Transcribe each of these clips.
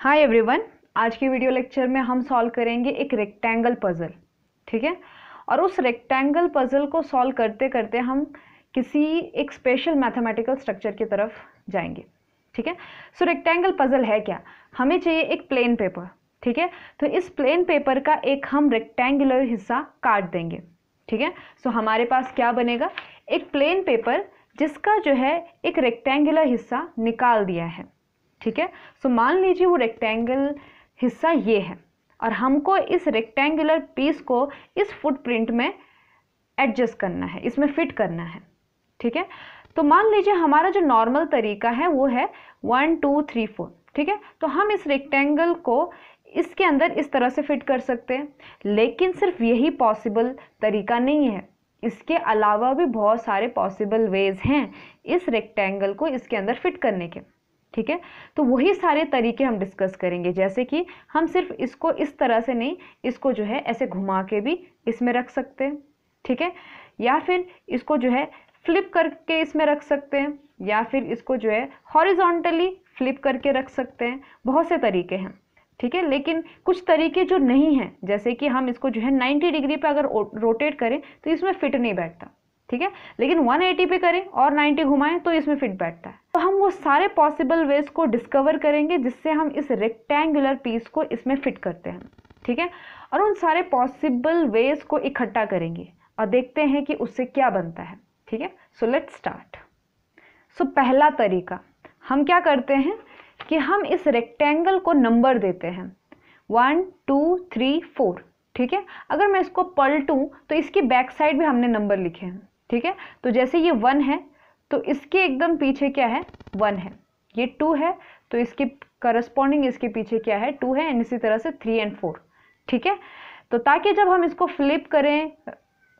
hi everyone आज के video lecture में हम सॉल्व करेंगे एक रेक्टेंगल पज़ल ठीक है और उस रेक्टेंगल पज़ल को सॉल्व करते करते हम किसी एक स्पेशल मैथमेटिकल स्ट्रक्चर की तरफ जाएंगे ठीक है सो रेक्टेंगल पज़ल है क्या हमें चाहिए एक प्लेन पेपर ठीक है तो इस प्लेन पेपर का एक हम रेक्टेंगुलर हिस्सा काट देंगे ठीक है सो हमारे पास क्या बनेगा एक प्लेन पेपर जिसका जो है एक रेक्टेंगुलर हिस्सा निकाल दिया है ठीक है सो मान लीजिए वो रेक्टेंगल हिस्सा ये है और हमको इस रेक्टेंगुलर पीस को इस फुटप्रिंट में एडजस्ट करना है इसमें फिट करना है ठीक है तो मान लीजिए हमारा जो नॉर्मल तरीका है वो है वन टू थ्री फोर ठीक है तो हम इस रेक्टेंगल को इसके अंदर इस तरह से फिट कर सकते हैं लेकिन सिर्फ यही पॉसिबल तरीका नहीं है इसके अलावा भी बहुत सारे पॉसिबल वेज हैं इस रेक्टेंगल को इसके अंदर फिट करने के ठीक है तो वही सारे तरीके हम डिस्कस करेंगे जैसे कि हम सिर्फ इसको इस तरह से नहीं इसको जो है ऐसे घुमा के भी इसमें रख सकते हैं ठीक है या फिर इसको जो है फ्लिप करके इसमें रख सकते हैं या फिर इसको जो है हॉरिजॉन्टली फ्लिप करके रख सकते हैं बहुत से तरीके हैं ठीक है लेकिन कुछ तरीके जो नहीं हैं जैसे कि हम इसको जो है 90 डिग्री पे अगर रोटेट करें तो इसमें फिट नहीं बैठता ठीक है लेकिन 180 पे करें और 90 घुमाएं तो इसमें फिट बैठता है वो सारे पॉसिबल वेज को डिस्कवर करेंगे जिससे हम इस रेक्टेंगुलर पीस को इसमें फिट करते हैं ठीक है और उन सारे पॉसिबल वेज को इकट्ठा करेंगे और देखते हैं कि उससे क्या बनता है ठीक है सो लेट स्टार्ट सो पहला तरीका हम क्या करते हैं कि हम इस रेक्टेंगल को नंबर देते हैं वन टू थ्री फोर ठीक है अगर मैं इसको पलटूँ तो इसकी बैक साइड भी हमने नंबर लिखे हैं ठीक है तो जैसे ये वन है तो इसके एकदम पीछे क्या है वन है ये टू है तो इसकी करस्पॉन्डिंग इसके पीछे क्या है टू है एंड इसी तरह से थ्री एंड फोर ठीक है तो ताकि जब हम इसको फ्लिप करें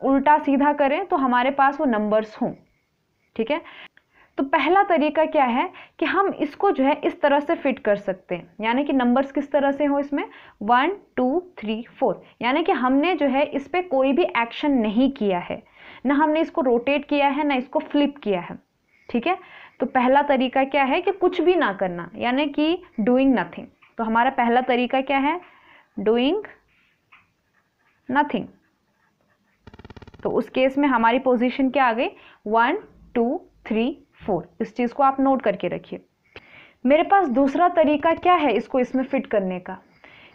उल्टा सीधा करें तो हमारे पास वो नंबर्स हों ठीक है तो पहला तरीका क्या है कि हम इसको जो है इस तरह से फिट कर सकते हैं यानी कि नंबर्स किस तरह से हो इसमें वन टू थ्री फोर यानी कि हमने जो है इस पर कोई भी एक्शन नहीं किया है ना हमने इसको रोटेट किया है ना इसको फ्लिप किया है ठीक है तो पहला तरीका क्या है कि कुछ भी ना करना यानी कि डूइंग नथिंग तो हमारा पहला तरीका क्या है डूइंग नथिंग तो उस केस में हमारी पोजीशन क्या आ गई वन टू थ्री फोर इस चीज़ को आप नोट करके रखिए मेरे पास दूसरा तरीका क्या है इसको इसमें फिट करने का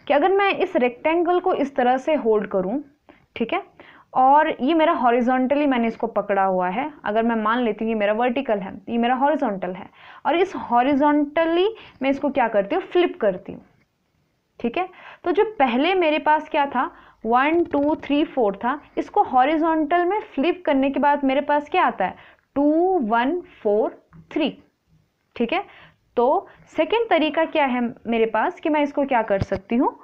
कि अगर मैं इस रेक्टेंगल को इस तरह से होल्ड करूं ठीक है और ये मेरा हॉरिजॉन्टली मैंने इसको पकड़ा हुआ है अगर मैं मान लेती हूँ ये मेरा वर्टिकल है ये मेरा हॉरिजॉन्टल है और इस हॉरिजॉन्टली मैं इसको क्या करती हूँ फ्लिप करती हूँ ठीक है तो जो पहले मेरे पास क्या था वन टू थ्री फोर था इसको हॉरिजॉन्टल में फ्लिप करने के बाद मेरे पास क्या आता है टू वन फोर थ्री ठीक है तो सेकेंड तरीका क्या है मेरे पास कि मैं इसको क्या कर सकती हूँ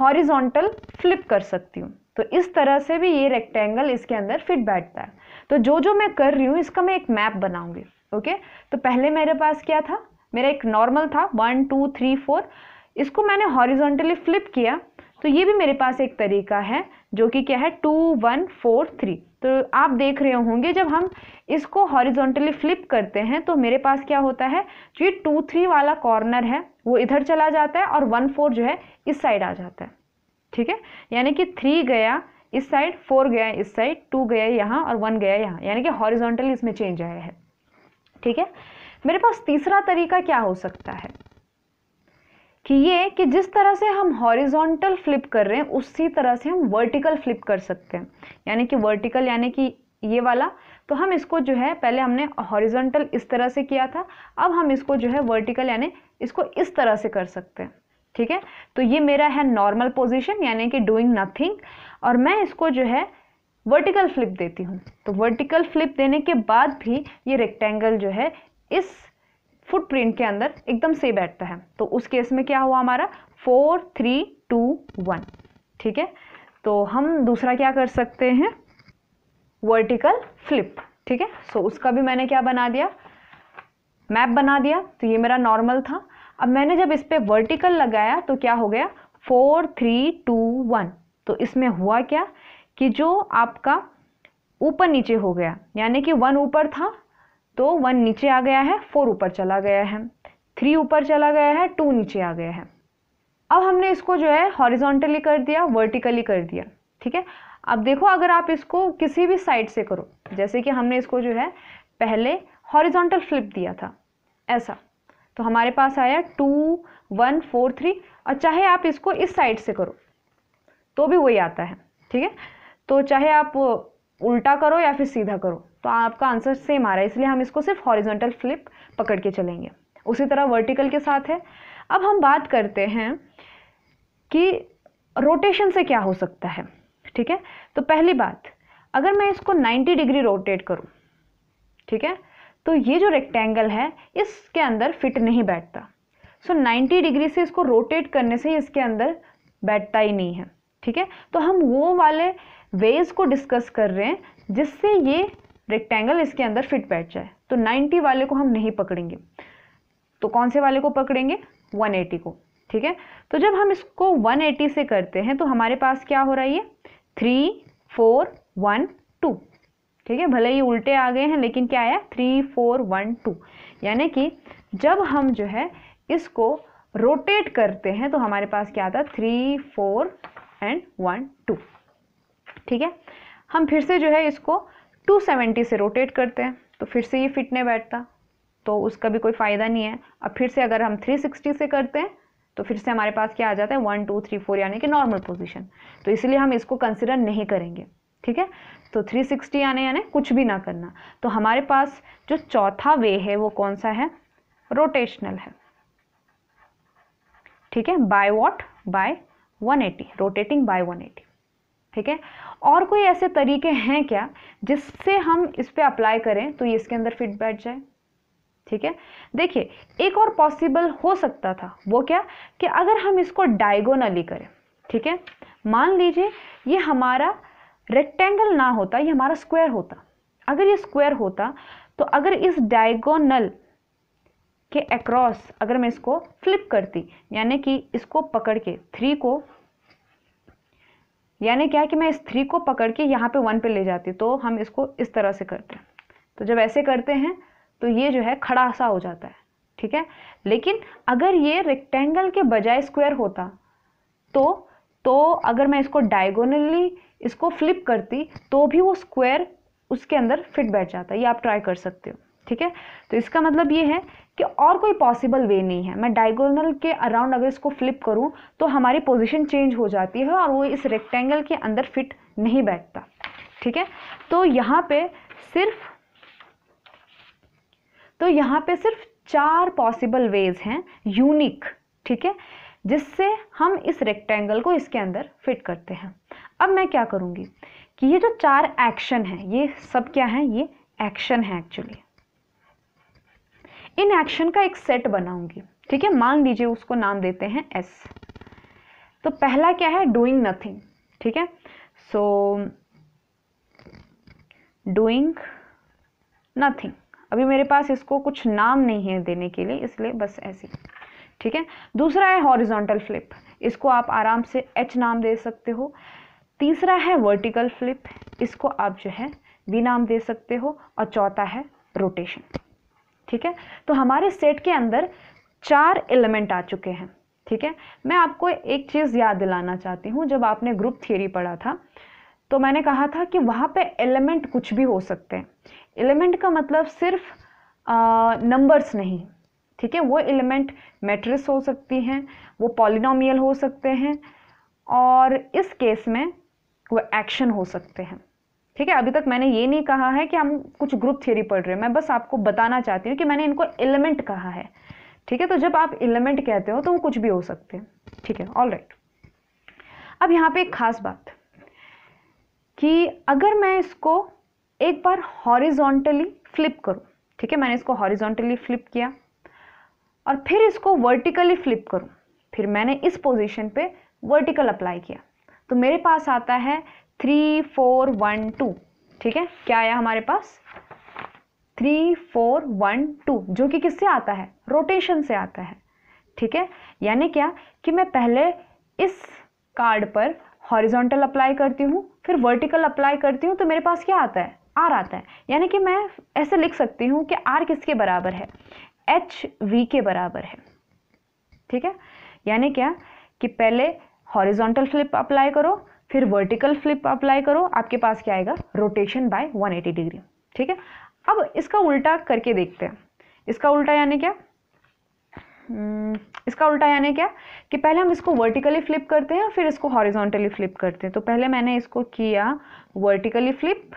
हॉरिजॉन्टल फ्लिप कर सकती हूँ तो इस तरह से भी ये रेक्टेंगल इसके अंदर फिट बैठता है तो जो जो मैं कर रही हूँ इसका मैं एक मैप बनाऊँगी ओके तो पहले मेरे पास क्या था मेरा एक नॉर्मल था वन टू थ्री फोर इसको मैंने हॉरिजॉन्टली फ्लिप किया तो ये भी मेरे पास एक तरीका है जो कि क्या है टू वन फोर थ्री तो आप देख रहे होंगे जब हम इसको हॉरिजॉन्टली फ्लिप करते हैं तो मेरे पास क्या होता है जो ये टू थ्री वाला कॉर्नर है वो इधर चला जाता है और वन फोर जो है इस साइड आ जाता है ठीक है यानी कि थ्री गया इस साइड फोर गया इस साइड टू गया यहाँ और वन गया यहाँ यानी कि हॉरिजोंटल इसमें चेंज आया है ठीक है मेरे पास तीसरा तरीका क्या हो सकता है कि ये कि जिस तरह से हम हॉरिजोंटल फ्लिप कर रहे हैं उसी तरह से हम वर्टिकल फ्लिप कर सकते हैं यानी कि वर्टिकल यानी कि ये वाला तो हम इसको जो है पहले हमने हॉरिजोंटल इस तरह से किया था अब हम इसको जो है वर्टिकल यानी इसको इस तरह से कर सकते हैं ठीक है तो ये मेरा है नॉर्मल पोजिशन यानी कि डूइंग नथिंग और मैं इसको जो है वर्टिकल फ्लिप देती हूँ तो वर्टिकल फ्लिप देने के बाद भी ये रेक्टेंगल जो है इस फुटप्रिंट के अंदर एकदम से बैठता है तो उस केस में क्या हुआ हमारा फोर थ्री टू वन ठीक है तो हम दूसरा क्या कर सकते हैं वर्टिकल फ्लिप ठीक है सो उसका भी मैंने क्या बना दिया मैप बना दिया तो ये मेरा नॉर्मल था अब मैंने जब इस पर वर्टिकल लगाया तो क्या हो गया फोर थ्री टू वन तो इसमें हुआ क्या कि जो आपका ऊपर नीचे हो गया यानी कि वन ऊपर था तो वन नीचे आ गया है फोर ऊपर चला गया है थ्री ऊपर चला गया है टू नीचे आ गया है अब हमने इसको जो है हॉरिजॉन्टली कर दिया वर्टिकली कर दिया ठीक है अब देखो अगर आप इसको किसी भी साइड से करो जैसे कि हमने इसको जो है पहले हॉरिजॉन्टल फ्लिप दिया था ऐसा तो हमारे पास आया टू वन फोर थ्री और चाहे आप इसको इस साइड से करो तो भी वही आता है ठीक है तो चाहे आप उल्टा करो या फिर सीधा करो तो आपका आंसर सेम आ रहा है इसलिए हम इसको सिर्फ हॉरिजेंटल फ्लिप पकड़ के चलेंगे उसी तरह वर्टिकल के साथ है अब हम बात करते हैं कि रोटेशन से क्या हो सकता है ठीक है तो पहली बात अगर मैं इसको 90 डिग्री रोटेट करूं ठीक है तो ये जो रेक्टेंगल है इसके अंदर फिट नहीं बैठता सो so, 90 डिग्री से इसको रोटेट करने से इसके अंदर बैठता ही नहीं है ठीक है तो हम वो वाले वेज को डिस्कस कर रहे हैं जिससे ये रेक्टेंगल इसके अंदर फिट बैठ जाए तो 90 वाले को हम नहीं पकड़ेंगे तो कौन से वाले को पकड़ेंगे 180 को ठीक है तो जब हम इसको 180 से करते हैं तो हमारे पास क्या हो रहा है ये थ्री फोर वन टू ठीक है भले ही उल्टे आ गए हैं लेकिन क्या आया थ्री फोर वन टू यानी कि जब हम जो है इसको रोटेट करते हैं तो हमारे पास क्या आता है three four and one two ठीक है हम फिर से जो है इसको 270 से रोटेट करते हैं तो फिर से ये फिट नहीं बैठता तो उसका भी कोई फ़ायदा नहीं है अब फिर से अगर हम 360 से करते हैं तो फिर से हमारे पास क्या आ जाता है वन टू थ्री फोर यानी कि नॉर्मल पोजीशन तो इसलिए हम इसको कंसिडर नहीं करेंगे ठीक है तो 360 आने यानी कुछ भी ना करना तो हमारे पास जो चौथा वे है वो कौन सा है रोटेशनल है ठीक है by what by 180 rotating by 180 ठीक है और कोई ऐसे तरीके हैं क्या जिससे हम इस पर अप्लाई करें तो ये इसके अंदर फिट बैठ जाए ठीक है देखिए एक और पॉसिबल हो सकता था वो क्या कि अगर हम इसको डायगोनली करें ठीक है मान लीजिए ये हमारा रेक्टेंगल ना होता ये हमारा स्क्वायर होता अगर ये स्क्वायर होता तो अगर इस डायगोनल के अक्रॉस अगर मैं इसको फ्लिप करती यानी कि इसको पकड़ के थ्री को यानी क्या कि मैं इस थ्री को पकड़ के यहाँ पे वन पे ले जाती तो हम इसको इस तरह से करते हैं तो जब ऐसे करते हैं तो ये जो है खड़ा सा हो जाता है ठीक है लेकिन अगर ये रेक्टेंगल के बजाय स्क्वायर होता तो तो अगर मैं इसको डायगोनली इसको फ्लिप करती तो भी वो स्क्वायर उसके अंदर फिट बैठ जाता है ये आप ट्राई कर सकते हो ठीक है तो इसका मतलब ये है कि और कोई पॉसिबल वे नहीं है मैं डायगोनल के अराउंड अगर इसको फ्लिप करूँ तो हमारी पोजिशन चेंज हो जाती है और वो इस रेक्टेंगल के अंदर फिट नहीं बैठता ठीक है तो यहाँ पे सिर्फ तो यहाँ पे सिर्फ चार पॉसिबल वेज हैं यूनिक ठीक है जिससे हम इस रेक्टेंगल को इसके अंदर फिट करते हैं अब मैं क्या करूँगी कि ये जो चार एक्शन हैं ये सब क्या हैं ये एक्शन है एक्चुअली इन एक्शन का एक सेट बनाऊंगी ठीक है मान लीजिए उसको नाम देते हैं एस तो पहला क्या है डूइंग नथिंग ठीक है सो डूइंग नथिंग अभी मेरे पास इसको कुछ नाम नहीं है देने के लिए इसलिए बस ऐसे ठीक है दूसरा है हॉरिजॉन्टल फ्लिप इसको आप आराम से एच नाम दे सकते हो तीसरा है वर्टिकल फ्लिप इसको आप जो है वी नाम दे सकते हो और चौथा है रोटेशन ठीक है तो हमारे सेट के अंदर चार एलिमेंट आ चुके हैं ठीक है मैं आपको एक चीज़ याद दिलाना चाहती हूँ जब आपने ग्रुप थियोरी पढ़ा था तो मैंने कहा था कि वहाँ पे एलिमेंट कुछ भी हो सकते हैं एलिमेंट का मतलब सिर्फ नंबर्स नहीं ठीक है वो एलिमेंट मैट्रिक्स हो सकती हैं वो पॉलिनोमियल हो सकते हैं और इस केस में वो एक्शन हो सकते हैं ठीक है अभी तक मैंने ये नहीं कहा है कि हम कुछ ग्रुप थियरी पढ़ रहे हैं मैं बस आपको बताना चाहती हूँ कि मैंने इनको एलिमेंट कहा है ठीक है तो जब आप एलिमेंट कहते हो तो वो कुछ भी हो सकते हैं ठीक है ऑल राइट अब यहाँ पे एक ख़ास बात कि अगर मैं इसको एक बार हॉरिजोंटली फ्लिप करूँ ठीक है मैंने इसको हॉरिजोंटली फ्लिप किया और फिर इसको वर्टिकली फ्लिप करूँ फिर मैंने इस पोजिशन पर वर्टिकल अप्लाई किया तो मेरे पास आता है थ्री फोर वन टू ठीक है क्या आया हमारे पास थ्री फोर वन टू जो कि किससे आता है रोटेशन से आता है ठीक है यानी क्या कि मैं पहले इस कार्ड पर हॉरिजॉन्टल अप्लाई करती हूँ फिर वर्टिकल अप्लाई करती हूँ तो मेरे पास क्या आता है आर आता है यानी कि मैं ऐसे लिख सकती हूँ कि आर किसके बराबर है एच वी के बराबर है ठीक है यानी क्या कि पहले हॉरिजॉन्टल फ्लिप अप्लाई करो फिर वर्टिकल फ्लिप अप्लाई करो आपके पास क्या आएगा रोटेशन बाय 180 डिग्री ठीक है अब इसका उल्टा करके देखते हैं इसका उल्टा यानी क्या हम्म, इसका उल्टा यानी क्या कि पहले हम इसको वर्टिकली फ्लिप करते हैं फिर इसको हॉरिजॉन्टली फ्लिप करते हैं तो पहले मैंने इसको किया वर्टिकली फ्लिप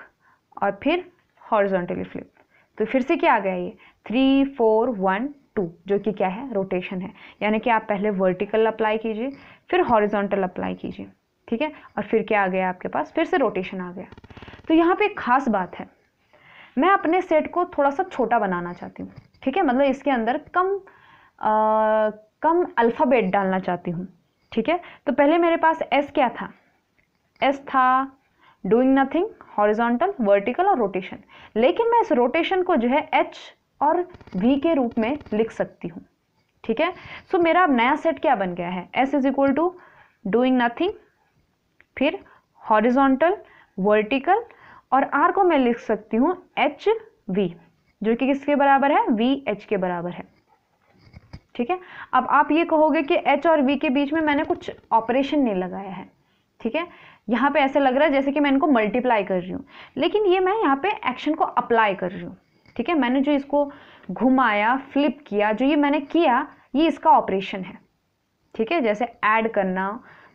और फिर हॉरिजॉन्टली फ्लिप तो फिर से क्या आ गया ये थ्री फोर वन टू जो कि क्या है रोटेशन है यानी कि आप पहले वर्टिकल अप्लाई कीजिए फिर हॉरिजॉन्टल अप्लाई कीजिए ठीक है और फिर क्या आ गया आपके पास फिर से रोटेशन आ गया तो यहाँ पे एक खास बात है मैं अपने सेट को थोड़ा सा छोटा बनाना चाहती हूँ ठीक है मतलब इसके अंदर कम आ, कम अल्फ़ाबेट डालना चाहती हूँ ठीक है तो पहले मेरे पास एस क्या था एस था डूइंग नथिंग हॉरिजॉन्टल वर्टिकल और रोटेशन लेकिन मैं इस रोटेशन को जो है एच और वी के रूप में लिख सकती हूँ ठीक है सो so, मेरा अब नया सेट क्या बन गया है S is equal to doing nothing फिर हॉरिजॉन्टल वर्टिकल और आर को मैं लिख सकती हूँ एच वी जो कि किसके बराबर है वी एच के बराबर है ठीक है अब आप ये कहोगे कि एच और वी के बीच में मैंने कुछ ऑपरेशन नहीं लगाया है ठीक है यहाँ पे ऐसे लग रहा है जैसे कि मैं इनको मल्टीप्लाई कर रही हूँ लेकिन ये मैं यहाँ पे एक्शन को अप्लाई कर रही हूँ ठीक है मैंने जो इसको घुमाया फ्लिप किया जो ये मैंने किया ये इसका ऑपरेशन है ठीक है जैसे ऐड करना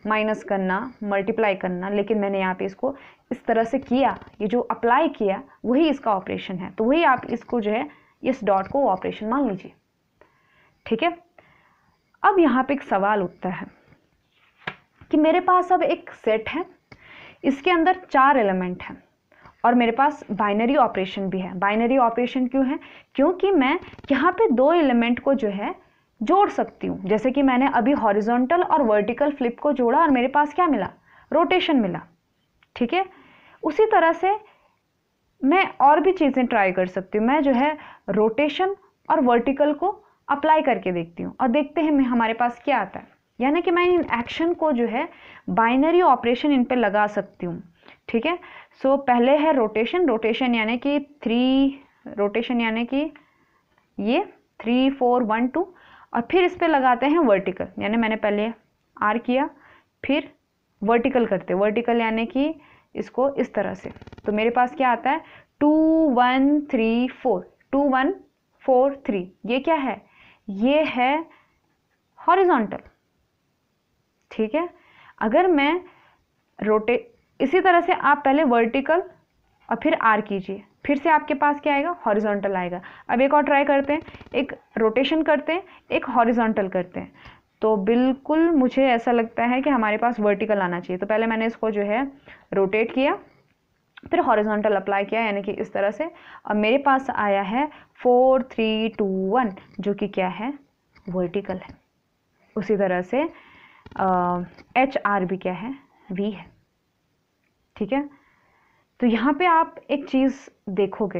माइनस करना मल्टीप्लाई करना लेकिन मैंने यहाँ पे इसको इस तरह से किया ये जो अप्लाई किया वही इसका ऑपरेशन है तो वही आप इसको जो है इस डॉट को ऑपरेशन मान लीजिए ठीक है अब यहाँ पे एक सवाल उठता है कि मेरे पास अब एक सेट है इसके अंदर चार एलिमेंट हैं और मेरे पास बाइनरी ऑपरेशन भी है बाइनरी ऑपरेशन क्यों है क्योंकि मैं यहाँ पे दो एलिमेंट को जो है जोड़ सकती हूँ जैसे कि मैंने अभी हॉरिजॉन्टल और वर्टिकल फ्लिप को जोड़ा और मेरे पास क्या मिला रोटेशन मिला ठीक है उसी तरह से मैं और भी चीज़ें ट्राई कर सकती हूँ मैं जो है रोटेशन और वर्टिकल को अप्लाई करके देखती हूँ और देखते हैं हमारे पास क्या आता है यानी कि मैं इन एक्शन को जो है बाइनरी ऑपरेशन इन पर लगा सकती हूँ ठीक है सो so, पहले है रोटेशन रोटेशन यानी कि थ्री रोटेशन यानी कि ये थ्री फोर वन टू और फिर इस पर लगाते हैं वर्टिकल यानी मैंने पहले आर किया फिर वर्टिकल करते वर्टिकल यानी कि इसको इस तरह से तो मेरे पास क्या आता है two one three four two one four three ये क्या है ये है हॉरिजॉन्टल ठीक है अगर मैं रोटे इसी तरह से आप पहले वर्टिकल और फिर आर कीजिए फिर से आपके पास क्या आएगा हॉरिजॉन्टल आएगा अब एक और ट्राई करते हैं एक रोटेशन करते हैं एक हॉरिजॉन्टल करते हैं तो बिल्कुल मुझे ऐसा लगता है कि हमारे पास वर्टिकल आना चाहिए तो पहले मैंने इसको जो है रोटेट किया फिर हॉरिजॉन्टल अप्लाई किया यानी कि इस तरह से अब मेरे पास आया है फोर थ्री टू वन जो कि क्या है वर्टिकल है उसी तरह से एच आर भी क्या है वी है ठीक है तो यहाँ पे आप एक चीज़ देखोगे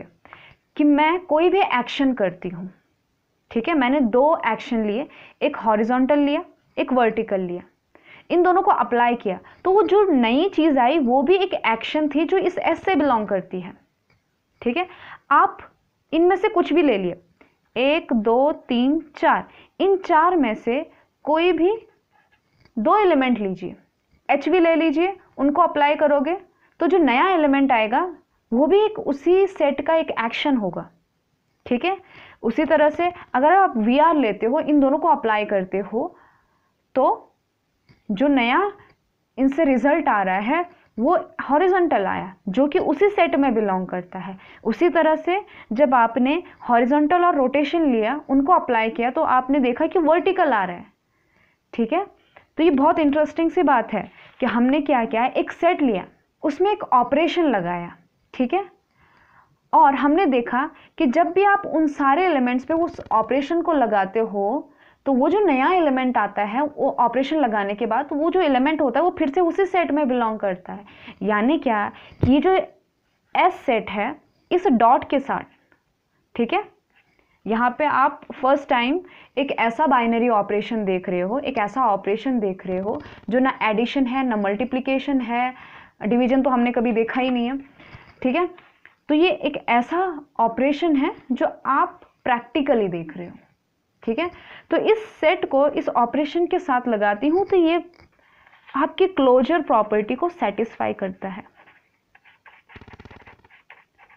कि मैं कोई भी एक्शन करती हूँ ठीक है मैंने दो एक्शन लिए एक हॉरिजॉन्टल लिया एक वर्टिकल लिया इन दोनों को अप्लाई किया तो वो जो नई चीज़ आई वो भी एक एक्शन थी जो इस एस से बिलोंग करती है ठीक है आप इनमें से कुछ भी ले लिए एक दो तीन चार इन चार में से कोई भी दो एलिमेंट लीजिए एच भी ले लीजिए उनको अप्लाई करोगे तो जो नया एलिमेंट आएगा वो भी एक उसी सेट का एक एक्शन होगा ठीक है उसी तरह से अगर आप वी लेते हो इन दोनों को अप्लाई करते हो तो जो नया इनसे रिजल्ट आ रहा है वो हॉरिजॉन्टल आया जो कि उसी सेट में बिलोंग करता है उसी तरह से जब आपने हॉरिजॉन्टल और रोटेशन लिया उनको अप्लाई किया तो आपने देखा कि वर्टिकल आ रहा है ठीक है तो ये बहुत इंटरेस्टिंग सी बात है कि हमने क्या क्या है एक सेट लिया उसमें एक ऑपरेशन लगाया ठीक है और हमने देखा कि जब भी आप उन सारे एलिमेंट्स पे उस ऑपरेशन को लगाते हो तो वो जो नया एलिमेंट आता है वो ऑपरेशन लगाने के बाद वो जो एलिमेंट होता है वो फिर से उसी सेट में बिलोंग करता है यानी क्या कि ये जो एस सेट है इस डॉट के साथ ठीक है यहाँ पे आप फर्स्ट टाइम एक ऐसा बाइनरी ऑपरेशन देख रहे हो एक ऐसा ऑपरेशन देख रहे हो जो ना एडिशन है ना मल्टीप्लिकेशन है डिवीजन तो हमने कभी देखा ही नहीं है ठीक है तो ये एक ऐसा ऑपरेशन है जो आप प्रैक्टिकली देख रहे हो ठीक है तो इस सेट को इस ऑपरेशन के साथ लगाती हूँ तो ये आपकी क्लोजर प्रॉपर्टी को सेटिस्फाई करता है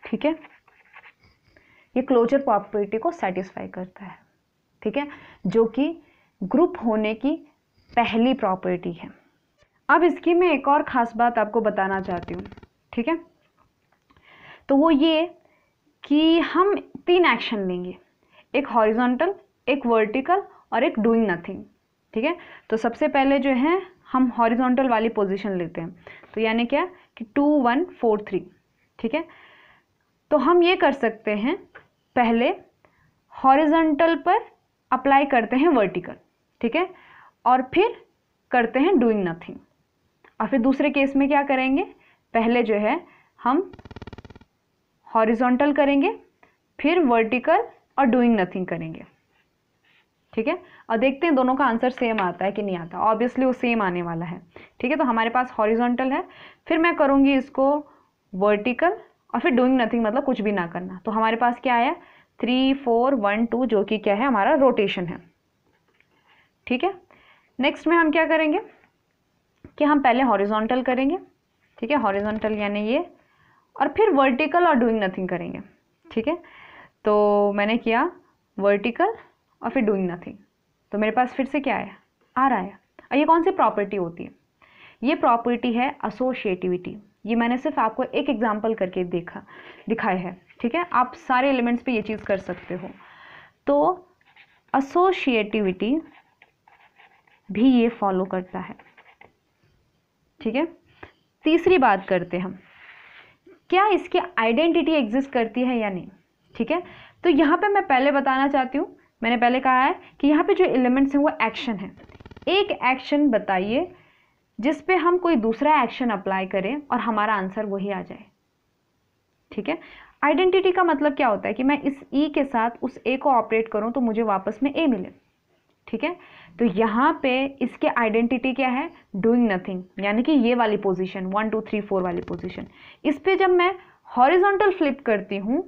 ठीक है ये क्लोजर प्रॉपर्टी को सेटिस्फाई करता है ठीक है जो कि ग्रुप होने की पहली प्रॉपर्टी है अब इसकी मैं एक और ख़ास बात आपको बताना चाहती हूँ ठीक है तो वो ये कि हम तीन एक्शन लेंगे एक हॉरिजॉन्टल एक वर्टिकल और एक डूइंग नथिंग ठीक है तो सबसे पहले जो है हम हॉरिजॉन्टल वाली पोजीशन लेते हैं तो यानी क्या कि टू वन फोर थ्री ठीक है तो हम ये कर सकते हैं पहले हॉरिजॉन्टल पर अप्लाई करते हैं वर्टिकल ठीक है और फिर करते हैं डूइंग नथिंग और फिर दूसरे केस में क्या करेंगे पहले जो है हम हॉरिजॉन्टल करेंगे फिर वर्टिकल और डूइंग नथिंग करेंगे ठीक है और देखते हैं दोनों का आंसर सेम आता है कि नहीं आता ऑब्वियसली वो सेम आने वाला है ठीक है तो हमारे पास हॉरिजॉन्टल है फिर मैं करूँगी इसको वर्टिकल और फिर डूइंग नथिंग मतलब कुछ भी ना करना तो हमारे पास क्या आया थ्री फोर वन टू जो कि क्या है हमारा रोटेशन है ठीक है नेक्स्ट में हम क्या करेंगे कि हम पहले हॉरिजॉन्टल करेंगे ठीक है हॉरिजॉन्टल यानी ये और फिर वर्टिकल और डूइंग नथिंग करेंगे ठीक है तो मैंने किया वर्टिकल और फिर डूइंग नथिंग तो मेरे पास फिर से क्या आया रहा है और ये कौन सी प्रॉपर्टी होती है ये प्रॉपर्टी है असोशिएटिविटी ये मैंने सिर्फ आपको एक एग्जाम्पल करके देखा दिखाया है ठीक है आप सारे एलिमेंट्स पे ये चीज़ कर सकते हो तो असोशिएटिविटी भी ये फॉलो करता है ठीक है तीसरी बात करते हम क्या इसकी आइडेंटिटी एग्जिस्ट करती है या नहीं ठीक है तो यहाँ पे मैं पहले बताना चाहती हूँ मैंने पहले कहा है कि यहाँ पे जो एलिमेंट्स हैं वो एक्शन है एक एक्शन बताइए जिस पे हम कोई दूसरा एक्शन अप्लाई करें और हमारा आंसर वही आ जाए ठीक है आइडेंटिटी का मतलब क्या होता है कि मैं इस ई e के साथ उस ए को ऑपरेट करूँ तो मुझे वापस में ए मिले ठीक है तो यहाँ पे इसके आइडेंटिटी क्या है डूइंग नथिंग यानी कि ये वाली position one two three four वाली पोजीशन इस पर जब मैं हॉरिजॉन्टल फ्लिप करती हूँ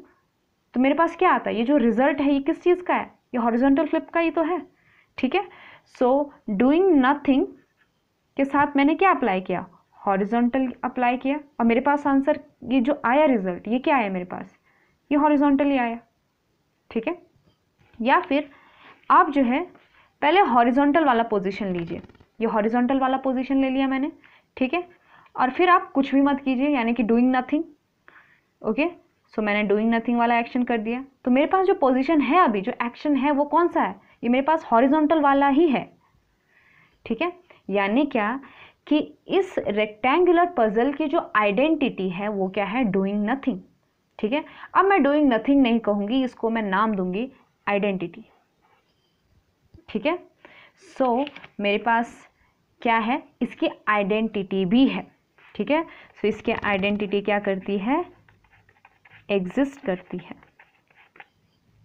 तो मेरे पास क्या आता है ये जो रिजल्ट है ये किस चीज़ का है ये हॉरिजॉन्टल फ्लिप का ही तो है ठीक है सो डूइंग नथिंग के साथ मैंने क्या अप्लाई किया हॉरिजॉन्टल अप्लाई किया और मेरे पास आंसर ये जो आया रिजल्ट ये क्या आया मेरे पास ये ही आया ठीक है या फिर आप जो है पहले हॉरिजॉन्टल वाला पोजीशन लीजिए ये हॉरिजॉन्टल वाला पोजीशन ले लिया मैंने ठीक है और फिर आप कुछ भी मत कीजिए यानी कि डूइंग नथिंग ओके सो मैंने डूइंग नथिंग वाला एक्शन कर दिया तो मेरे पास जो पोजिशन है अभी जो एक्शन है वो कौन सा है ये मेरे पास हॉरिजोंटल वाला ही है ठीक है यानी क्या कि इस रेक्टेंगुलर पजल की जो आइडेंटिटी है वो क्या है डूइंग नथिंग ठीक है अब मैं डूइंग नथिंग नहीं कहूँगी इसको मैं नाम दूंगी आइडेंटिटी ठीक है सो so, मेरे पास क्या है इसकी आइडेंटिटी भी है ठीक है सो so, इसकी आइडेंटिटी क्या करती है एग्जिस्ट करती है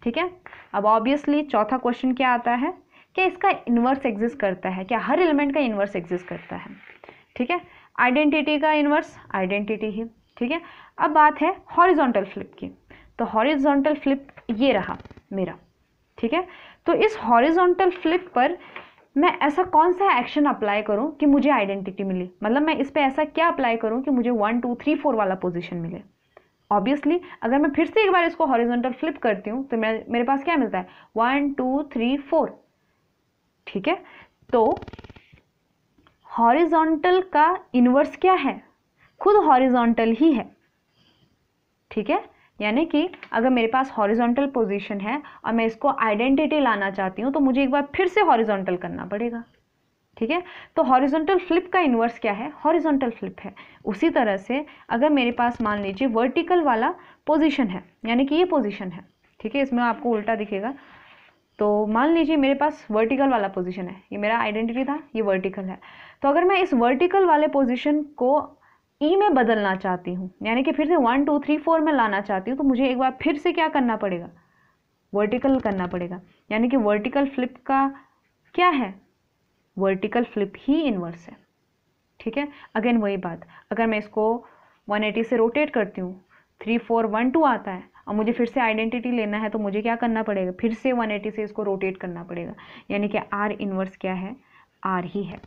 ठीक है अब ऑब्वियसली चौथा क्वेश्चन क्या आता है क्या इसका इन्वर्स एग्जिस्ट करता है क्या हर एलिमेंट का इन्वर्स एग्जिस्ट करता है ठीक है आइडेंटिटी का इन्वर्स आइडेंटिटी ही ठीक है अब बात है हॉरिजॉन्टल फ्लिप की तो हॉरिजॉन्टल फ्लिप ये रहा मेरा ठीक है तो इस हॉरिजॉन्टल फ्लिप पर मैं ऐसा कौन सा एक्शन अप्लाई करूं कि मुझे आइडेंटिटी मिले मतलब मैं इस पर ऐसा क्या अप्लाई करूं कि मुझे वन टू थ्री फोर वाला पोजीशन मिले ऑब्वियसली अगर मैं फिर से एक बार इसको हॉरिजॉन्टल फ्लिप करती हूँ तो मैं मेरे पास क्या मिलता है वन टू थ्री फोर ठीक है तो हॉरिजॉन्टल का इन्वर्स क्या है खुद हॉरिजॉन्टल ही है ठीक है यानी कि अगर मेरे पास हॉरिजॉन्टल पोजीशन है और मैं इसको आइडेंटिटी लाना चाहती हूँ तो मुझे एक बार फिर से हॉरिजॉन्टल करना पड़ेगा ठीक है तो हॉरिजॉन्टल फ्लिप का इन्वर्स क्या है हॉरिजॉन्टल फ्लिप है उसी तरह से अगर मेरे पास मान लीजिए वर्टिकल वाला पोजिशन है यानी कि ये पोजिशन है ठीक है इसमें आपको उल्टा दिखेगा तो मान लीजिए मेरे पास वर्टिकल वाला पोजिशन है ये मेरा आइडेंटिटी था ये वर्टिकल है तो अगर मैं इस वर्टिकल वाले पोजिशन को ई e में बदलना चाहती हूँ यानी कि फिर से वन टू थ्री फोर में लाना चाहती हूँ तो मुझे एक बार फिर से क्या करना पड़ेगा वर्टिकल करना पड़ेगा यानी कि वर्टिकल फ्लिप का क्या है वर्टिकल फ्लिप ही इन्वर्स है ठीक है अगेन वही बात अगर मैं इसको 180 से रोटेट करती हूँ थ्री फोर वन टू आता है और मुझे फिर से आइडेंटिटी लेना है तो मुझे क्या करना पड़ेगा फिर से 180 से इसको रोटेट करना पड़ेगा यानी कि आर इन्वर्स क्या है आर ही है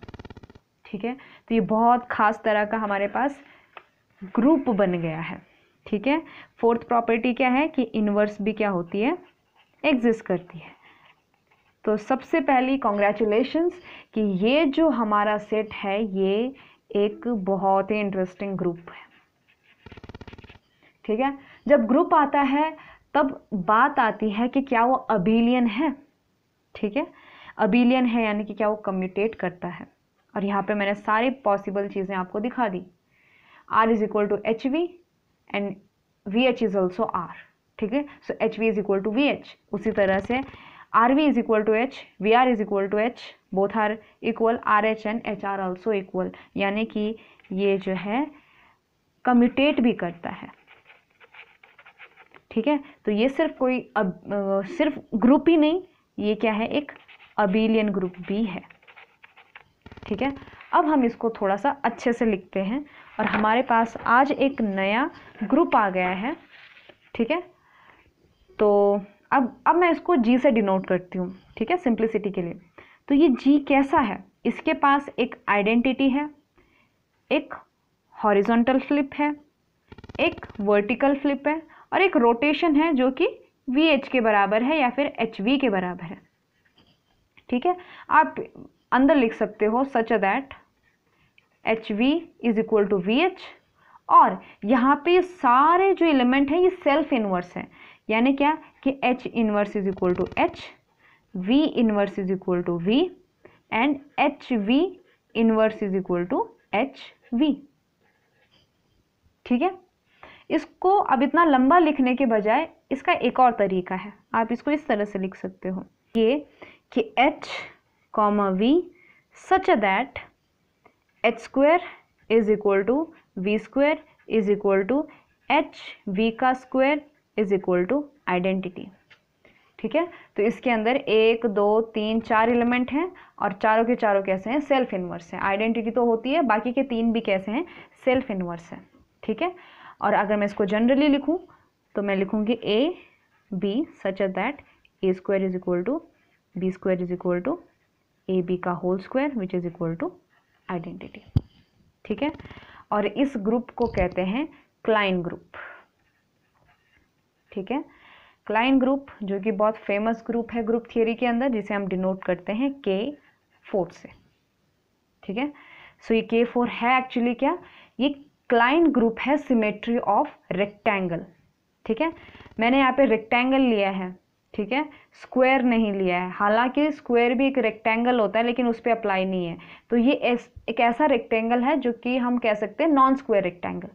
ठीक है तो ये बहुत खास तरह का हमारे पास ग्रुप बन गया है ठीक है फोर्थ प्रॉपर्टी क्या है कि इनवर्स भी क्या होती है एग्जिस्ट करती है तो सबसे पहली कॉन्ग्रेचुलेशंस कि ये जो हमारा सेट है ये एक बहुत ही इंटरेस्टिंग ग्रुप है ठीक है जब ग्रुप आता है तब बात आती है कि क्या वो अबिलियन है ठीक है अबिलियन है यानी कि क्या वो कम्यूटेट करता है और यहाँ पे मैंने सारे पॉसिबल चीज़ें आपको दिखा दी R is equal to H V and V H is also R ठीक है so H V is equal to V H उसी तरह से R V is equal to H V R is equal to H both are equal R H and H R also equal यानी कि ये जो है कम्यूटेट भी करता है ठीक है तो ये सिर्फ कोई अब, सिर्फ ग्रुप ही नहीं ये क्या है एक अबीलियन ग्रुप भी है ठीक है अब हम इसको थोड़ा सा अच्छे से लिखते हैं और हमारे पास आज एक नया ग्रुप आ गया है ठीक है तो अब अब मैं इसको जी से डिनोट करती हूँ ठीक है सिंप्लिसिटी के लिए तो ये जी कैसा है इसके पास एक आइडेंटिटी है एक हॉरिजॉन्टल फ्लिप है एक वर्टिकल फ्लिप है और एक रोटेशन है जो कि वी एच के बराबर है या फिर एच वी के बराबर है ठीक है आप अंदर लिख सकते हो such that H V is equal to V H और यहाँ पे सारे जो एलिमेंट हैं ये सेल्फ इन्वर्स हैं यानी क्या कि H inverse is equal to H V inverse is equal to V and H V inverse is equal to H V ठीक है इसको अब इतना लंबा लिखने के बजाय इसका एक और तरीका है आप इसको इस तरह से लिख सकते हो ये कि H comma v such that h square is equal to v square is equal to H V का square is equal to identity ठीक है तो इसके अंदर एक दो तीन चार एलिमेंट हैं और चारों के चारों कैसे हैं सेल्फ इन्वर्स हैं आइडेंटिटी तो होती है बाकी के तीन भी कैसे हैं सेल्फ इन्वर्स हैं ठीक है और अगर मैं इसको जनरली लिखूं तो मैं लिखूंगी A B such that A square is equal to B square is equal to A B का whole square which is equal to identity ठीक है और इस ग्रुप को कहते हैं क्लाइन ग्रुप ठीक है क्लाइन ग्रुप जो कि बहुत फेमस ग्रुप है ग्रुप थियोरी के अंदर जिसे हम डिनोट करते हैं के फोर से ठीक है सो ये के फोर है एक्चुअली क्या ये क्लाइन ग्रुप है सिमेट्री ऑफ रेक्टेंगल ठीक है मैंने यहाँ पे रेक्टेंगल लिया है ठीक है स्क्वायर नहीं लिया है हालांकि स्क्वायर भी एक रेक्टेंगल होता है लेकिन उस पर अप्लाई नहीं है तो ये एस, एक ऐसा रेक्टेंगल है जो कि हम कह सकते हैं नॉन स्क्वायर रेक्टेंगल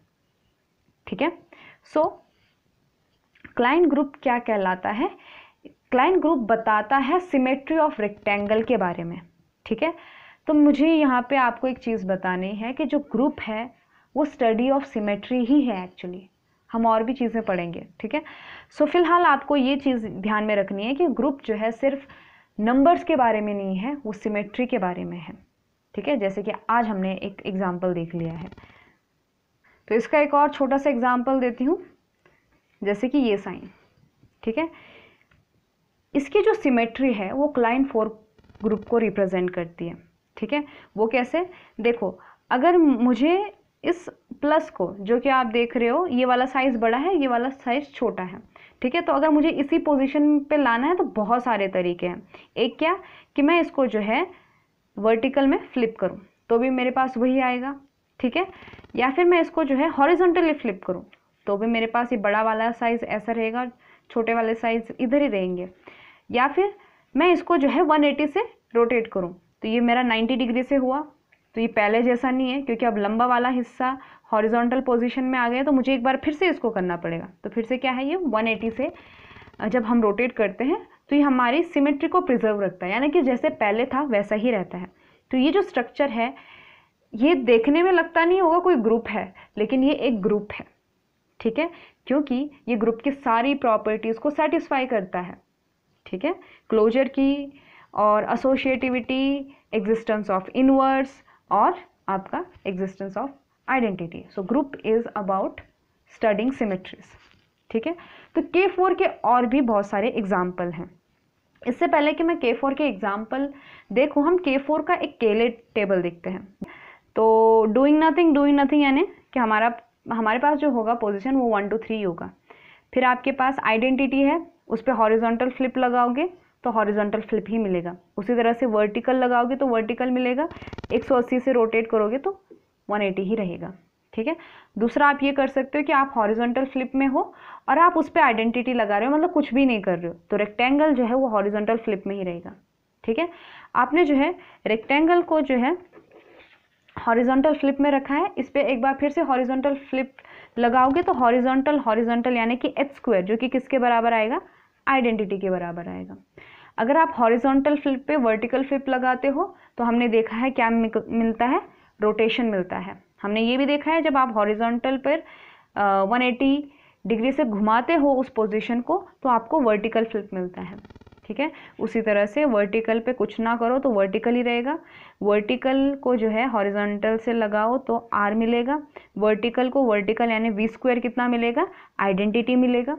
ठीक है सो क्लाइन ग्रुप क्या कहलाता है क्लाइन ग्रुप बताता है सिमेट्री ऑफ रेक्टेंगल के बारे में ठीक है तो मुझे यहाँ पे आपको एक चीज़ बतानी है कि जो ग्रुप है वो स्टडी ऑफ सिमेट्री ही है एक्चुअली हम और भी चीज़ें पढ़ेंगे ठीक है सो फिलहाल आपको ये चीज़ ध्यान में रखनी है कि ग्रुप जो है सिर्फ नंबर्स के बारे में नहीं है वो सिमेट्री के बारे में है ठीक है जैसे कि आज हमने एक एग्ज़ाम्पल देख लिया है तो इसका एक और छोटा सा एग्ज़ाम्पल देती हूँ जैसे कि ये साइन ठीक है इसकी जो सिमेट्री है वो क्लाइन फोर ग्रुप को रिप्रेजेंट करती है ठीक है वो कैसे देखो अगर मुझे इस प्लस को जो कि आप देख रहे हो ये वाला साइज़ बड़ा है ये वाला साइज़ छोटा है ठीक है तो अगर मुझे इसी पोजीशन पे लाना है तो बहुत सारे तरीके हैं एक क्या कि मैं इसको जो है वर्टिकल में फ्लिप करूँ तो भी मेरे पास वही आएगा ठीक है या फिर मैं इसको जो है हॉरिजॉन्टली फ्लिप करूँ तो भी मेरे पास ये बड़ा वाला साइज़ ऐसा रहेगा छोटे वाले साइज़ इधर ही रहेंगे या फिर मैं इसको जो है 180 से रोटेट करूँ तो ये मेरा 90 डिग्री से हुआ तो ये पहले जैसा नहीं है क्योंकि अब लंबा वाला हिस्सा हॉरिजॉन्टल पोजीशन में आ गया तो मुझे एक बार फिर से इसको करना पड़ेगा तो फिर से क्या है ये 180 से जब हम रोटेट करते हैं तो ये हमारी सिमेट्री को प्रिजर्व रखता है यानी कि जैसे पहले था वैसा ही रहता है तो ये जो स्ट्रक्चर है ये देखने में लगता नहीं होगा कोई ग्रुप है लेकिन ये एक ग्रुप है ठीक है क्योंकि ये ग्रुप की सारी प्रॉपर्टीज़ को सेटिस्फाई करता है ठीक है क्लोजर की और असोशिएटिविटी एग्जिस्टेंस ऑफ इनवर्स और आपका existence of identity so group is about studying symmetries ठीक है तो के फोर के और भी बहुत सारे एग्जाम्पल हैं इससे पहले कि मैं के फोर के एग्जाम्पल देखूँ हम के फोर का एक केले टेबल देखते हैं तो डूइंग नथिंग डूइंग नथिंग यानी कि हमारा हमारे पास जो होगा पोजिशन वो वन टू थ्री होगा फिर आपके पास आइडेंटिटी है उस पर हॉरिजोंटल फ्लिप लगाओगे तो हॉरिजॉन्टल फ्लिप ही मिलेगा उसी तरह से वर्टिकल लगाओगे तो वर्टिकल मिलेगा 180 से रोटेट करोगे तो 180 ही रहेगा ठीक है दूसरा आप ये कर सकते हो कि आप हॉरिजॉन्टल फ्लिप में हो और आप उस पर आइडेंटिटी लगा रहे हो मतलब कुछ भी नहीं कर रहे हो तो रेक्टेंगल जो है वो हॉरिजॉन्टल फ्लिप में ही रहेगा ठीक है आपने जो है रेक्टेंगल को जो है हॉरिजॉन्टल फ्लिप में रखा है इस पर एक बार फिर से हॉरिजॉन्टल फ्लिप लगाओगे तो हॉरिजॉन्टल हॉरिजॉन्टल यानी कि एच स्क्वायर जो कि किसके बराबर आएगा आइडेंटिटी के बराबर आएगा अगर आप हॉरिजॉन्टल फ्लिप पे वर्टिकल फ्लिप लगाते हो तो हमने देखा है क्या मिलता है रोटेशन मिलता है हमने ये भी देखा है जब आप हॉरिजॉन्टल पर वन एटी डिग्री से घुमाते हो उस पोजीशन को तो आपको वर्टिकल फ्लिप मिलता है ठीक है उसी तरह से वर्टिकल पे कुछ ना करो तो वर्टिकल ही रहेगा वर्टिकल को जो है हॉरिजॉन्टल से लगाओ तो आर मिलेगा वर्टिकल को वर्टिकल यानी वी स्क्वायर कितना मिलेगा आइडेंटिटी मिलेगा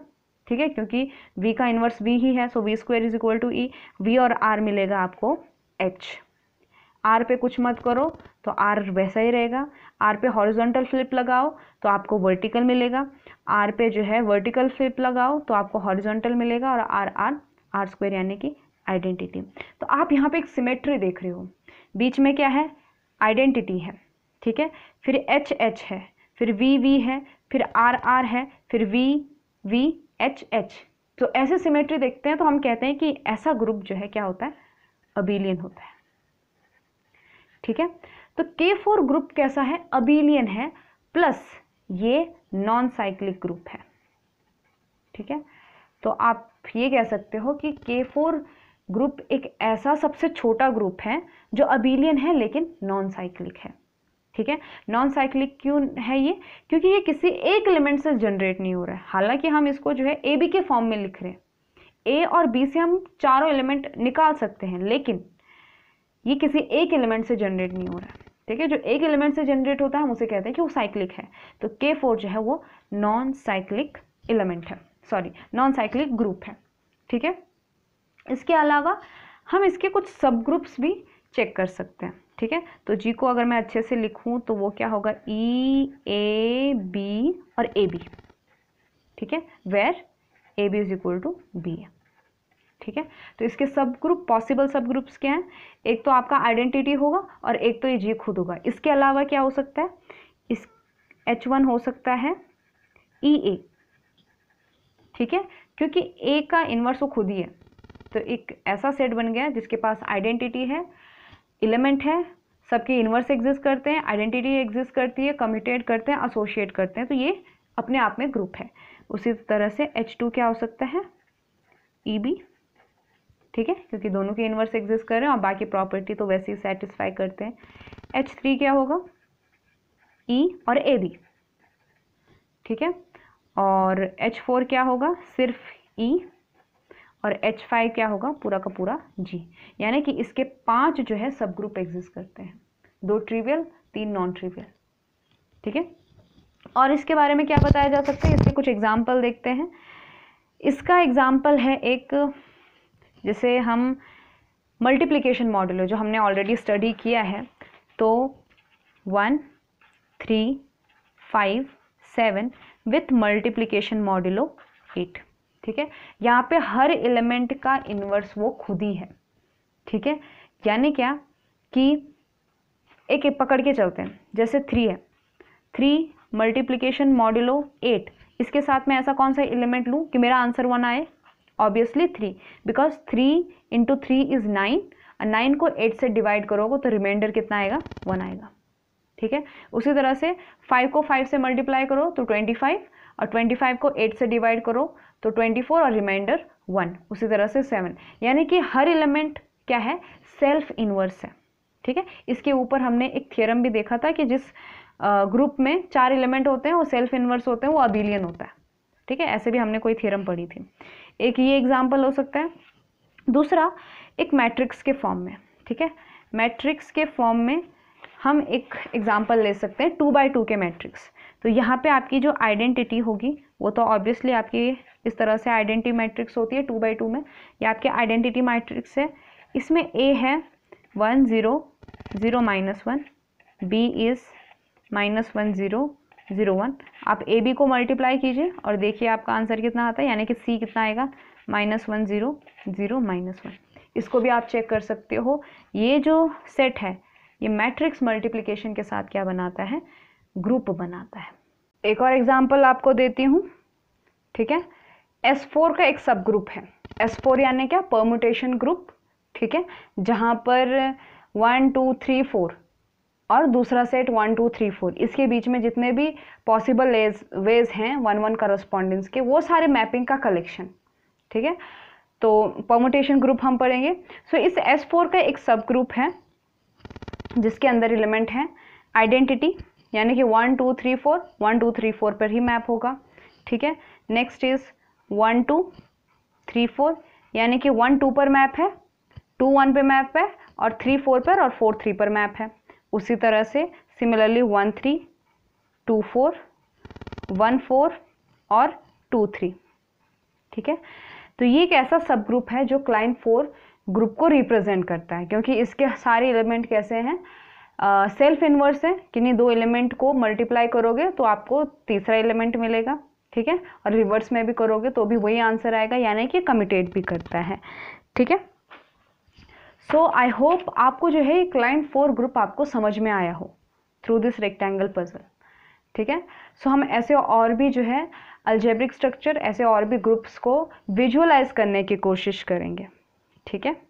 ठीक है क्योंकि v का इन्वर्स v ही है so V square is equal to E V और r मिलेगा आपको h r पे कुछ मत करो तो r वैसा ही रहेगा r पे हॉरिजॉन्टल फ्लिप लगाओ तो आपको वर्टिकल मिलेगा r पे जो है वर्टिकल फ्लिप लगाओ तो आपको हॉरिजॉन्टल मिलेगा और r r आर स्क्वायर यानी कि आइडेंटिटी तो आप यहाँ पे एक सिमेट्री देख रहे हो बीच में क्या है आइडेंटिटी है ठीक है फिर एच एच है फिर वी वी है फिर आर आर है फिर वी वी एच एच तो ऐसे सिमेट्री देखते हैं तो हम कहते हैं कि ऐसा ग्रुप जो है क्या होता है अबीलियन होता है ठीक है तो के फोर ग्रुप कैसा है अबीलियन है प्लस ये नॉन साइक्लिक ग्रुप है ठीक है तो आप ये कह सकते हो कि के फोर ग्रुप एक ऐसा सबसे छोटा ग्रुप है जो अबीलियन है लेकिन नॉन साइक्लिक है ठीक है नॉन साइक्लिक क्यों है ये क्योंकि ये किसी एक एलिमेंट से जनरेट नहीं हो रहा है हालांकि हम इसको जो है ए बी के फॉर्म में लिख रहे हैं ए और बी से हम चारों एलिमेंट निकाल सकते हैं लेकिन ये किसी एक एलिमेंट से जनरेट नहीं हो रहा है ठीक है जो एक एलिमेंट से जनरेट होता है हम उसे कहते हैं कि वो साइक्लिक है तो के फोर जो है वो नॉन साइक्लिक एलिमेंट है सॉरी नॉन साइक्लिक ग्रुप है ठीक है इसके अलावा हम इसके कुछ सब ग्रुप्स भी चेक कर सकते हैं ठीक है तो जी को अगर मैं अच्छे से लिखूं तो वो क्या होगा ई ए बी और ए बी ठीक है where A B is equal to B है ठीक है तो इसके सब ग्रुप पॉसिबल सब ग्रुप्स क्या हैं एक तो आपका आइडेंटिटी होगा और एक तो ये जी खुद होगा इसके अलावा क्या हो सकता है इस एच वन हो सकता है ई e, ए ठीक है क्योंकि ए का इन्वर्स वो खुद ही है तो एक ऐसा सेट बन गया जिसके पास आइडेंटिटी है एलिमेंट हैं सबके इनवर्स एग्जिस्ट करते हैं आइडेंटिटी एग्जिस्ट करती है कम्यूटेट करते हैं एसोशिएट करते हैं तो ये अपने आप में ग्रुप है उसी तरह से एच टू क्या हो सकता है ई e बी ठीक है क्योंकि दोनों के इनवर्स एग्जिस्ट कर रहे हैं और बाकी प्रॉपर्टी तो वैसे ही सेटिस्फाई करते हैं एच थ्री क्या होगा ई e और ए बी ठीक है और एच फोर क्या होगा सिर्फ ई e, और H5 क्या होगा पूरा का पूरा G यानी कि इसके पांच जो है सब ग्रुप एग्जिस्ट करते हैं दो ट्रिवियल तीन नॉन ट्रिवियल ठीक है और इसके बारे में क्या बताया जा सकता है इसके कुछ एग्जाम्पल देखते हैं इसका एग्जाम्पल है एक जैसे हम मल्टीप्लिकेशन मॉडल जो हमने ऑलरेडी स्टडी किया है तो one three five seven with multiplication modulo eight ठीक है यहाँ पे हर एलिमेंट का इन्वर्स वो खुद ही है ठीक है यानी क्या कि एक एक पकड़ के चलते हैं जैसे थ्री है थ्री मल्टीप्लीकेशन मॉड्यूलो एट इसके साथ में ऐसा कौन सा एलिमेंट लूँ कि मेरा आंसर वन आए obviously three because three into three is nine nine को एट से डिवाइड करोगे तो रिमाइंडर कितना आएगा वन आएगा ठीक है उसी तरह से फाइव को फाइव से मल्टीप्लाई करो तो ट्वेंटी फाइव और 25 को 8 से डिवाइड करो तो 24 और रिमाइंडर 1 उसी तरह से 7 यानी कि हर एलिमेंट क्या है सेल्फ इन्वर्स है ठीक है इसके ऊपर हमने एक थियरम भी देखा था कि जिस ग्रुप में चार एलिमेंट होते हैं वो सेल्फ इन्वर्स होते हैं वो अबिलियन होता है ठीक है ऐसे भी हमने कोई थियरम पढ़ी थी एक ये एग्जाम्पल हो सकता है दूसरा एक मैट्रिक्स के फॉर्म में ठीक है मैट्रिक्स के फॉर्म में हम एक एग्जाम्पल ले सकते हैं टू बाई टू के मैट्रिक्स तो यहाँ पे आपकी जो आइडेंटिटी होगी वो तो ऑब्वियसली आपकी इस तरह से आइडेंटिटी मैट्रिक्स होती है टू बाई टू में ये आपकी आइडेंटिटी मैट्रिक्स है इसमें ए है one zero zero minus one B is minus one zero zero one आप ए बी को मल्टीप्लाई कीजिए और देखिए आपका आंसर कितना आता है यानी कि सी कितना आएगा minus one zero zero minus one इसको भी आप चेक कर सकते हो ये जो सेट है ये मैट्रिक्स मल्टीप्लिकेशन के साथ क्या बनाता है ग्रुप बनाता है एक और एग्जाम्पल आपको देती हूँ ठीक है एस फोर का एक सब ग्रुप है एस फोर यानी क्या परम्यूटेशन ग्रुप ठीक है जहाँ पर वन टू थ्री फोर और दूसरा set one two three four इसके बीच में जितने भी पॉसिबल वेज हैं वन वन करस्पॉन्डेंस के वो सारे मैपिंग का कलेक्शन ठीक है तो परमुटेशन ग्रुप हम पढ़ेंगे सो so, इस एस फोर का एक सब ग्रुप है जिसके अंदर एलिमेंट है आइडेंटिटी यानी कि one two three four one two three four पर ही मैप होगा ठीक है next is one two three four यानी कि वन टू पर मैप है टू वन पे मैप है और थ्री फोर पर और फोर थ्री पर मैप है उसी तरह से similarly one three two four one four और टू थ्री ठीक है तो ये एक ऐसा सब ग्रुप है जो क्लाइन फोर ग्रुप को रिप्रेजेंट करता है क्योंकि इसके सारे एलिमेंट कैसे हैं सेल्फ इन्वर्स है किन्हीं दो एलिमेंट को मल्टीप्लाई करोगे तो आपको तीसरा एलिमेंट मिलेगा ठीक है और रिवर्स में भी करोगे तो भी वही आंसर आएगा यानी कि कमिटेड भी करता है ठीक है सो आई होप आपको जो है क्लाइंट फोर ग्रुप आपको समझ में आया हो थ्रू दिस रेक्टेंगल पजल ठीक है सो हम ऐसे और भी जो है अल्जेब्रिक स्ट्रक्चर ऐसे और भी ग्रुप्स को विजुअलाइज करने की कोशिश करेंगे ठीक है